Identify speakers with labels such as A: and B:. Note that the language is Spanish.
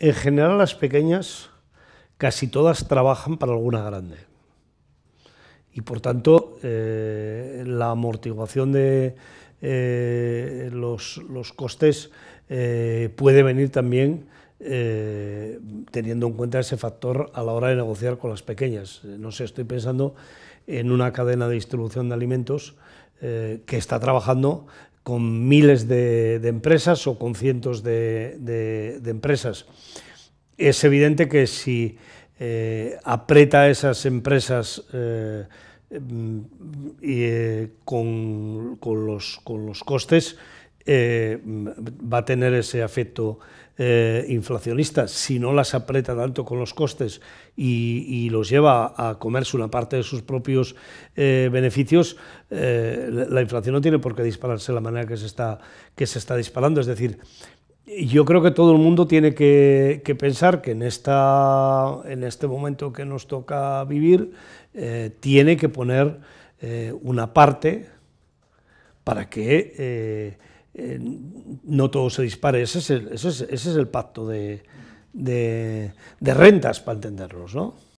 A: En general las pequeñas casi todas trabajan para alguna grande. Y por tanto, eh, la amortiguación de eh, los, costes eh, puede venir también teniendo en cuenta ese factor a la hora de negociar con las pequeñas. No sé, estoy pensando en una cadena de distribución de alimentos que está trabajando con miles de, empresas o con cientos de, empresas. Es evidente que si eh, aprieta a esas empresas eh, mm, eh, con, los, costes, eh, va a tener ese afecto eh, inflacionista si no las aprieta tanto con los costes y, los lleva a comerse una parte de sus propios eh, beneficios, la inflación no tiene por qué dispararse de la manera que se está, que se está disparando. Es decir, yo creo que todo el mundo tiene que, pensar que en, esta, en este momento que nos toca vivir, tiene que poner una parte para que no todo se dispare. Ese es el, pacto de, de rentas, para entenderlos, ¿no?